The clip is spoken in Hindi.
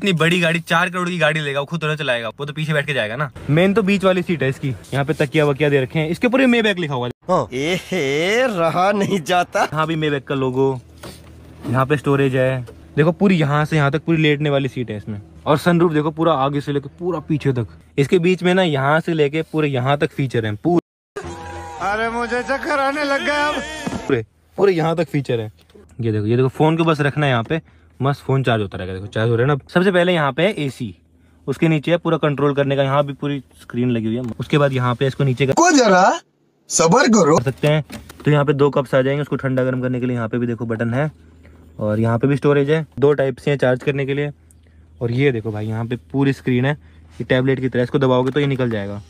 इतनी बड़ी गाड़ी चार करोड़ की गाड़ी लेगा वो खुद चलाएगा वो तो पीछे बैठ के जाएगा ना मेन तो बीच वाली सीट है इसकी यहाँ पे तकिया वकिया दे रखे हैं इसके ऊपर मे बैग लिखा हुआ हाँ। रहा नहीं जाता यहाँ भी मे बैग का लोगो यहाँ पे स्टोरेज है देखो पूरी यहाँ से यहाँ तक पूरी लेटने वाली सीट है इसमें और सनरूफ देखो पूरा आगे से लेकर पूरा पीछे तक इसके बीच में ना यहाँ से लेके पूरे यहाँ तक फीचर है पूरा अरे मुझे चक्कर आने लग गया पूरे पूरे यहाँ तक फीचर है ये देखो ये देखो फोन को बस रखना है यहाँ पे मस्त फोन चार्ज होता रहेगा देखो चार्ज हो रहा है ना सबसे पहले यहाँ पे ए सी उसके नीचे है पूरा कंट्रोल करने का यहाँ भी पूरी स्क्रीन लगी हुई है उसके बाद यहाँ पे इसको नीचे जरा सबर करो सकते हैं तो यहाँ पे दो कप्स आ जाएंगे उसको ठंडा गर्म करने के लिए यहाँ पे भी देखो बटन है और यहाँ पे भी स्टोरेज है दो टाइप से हैं चार्ज करने के लिए और ये देखो भाई यहाँ पे पूरी स्क्रीन है ये टैबलेट की तरह इसको दबाओगे तो ये निकल जाएगा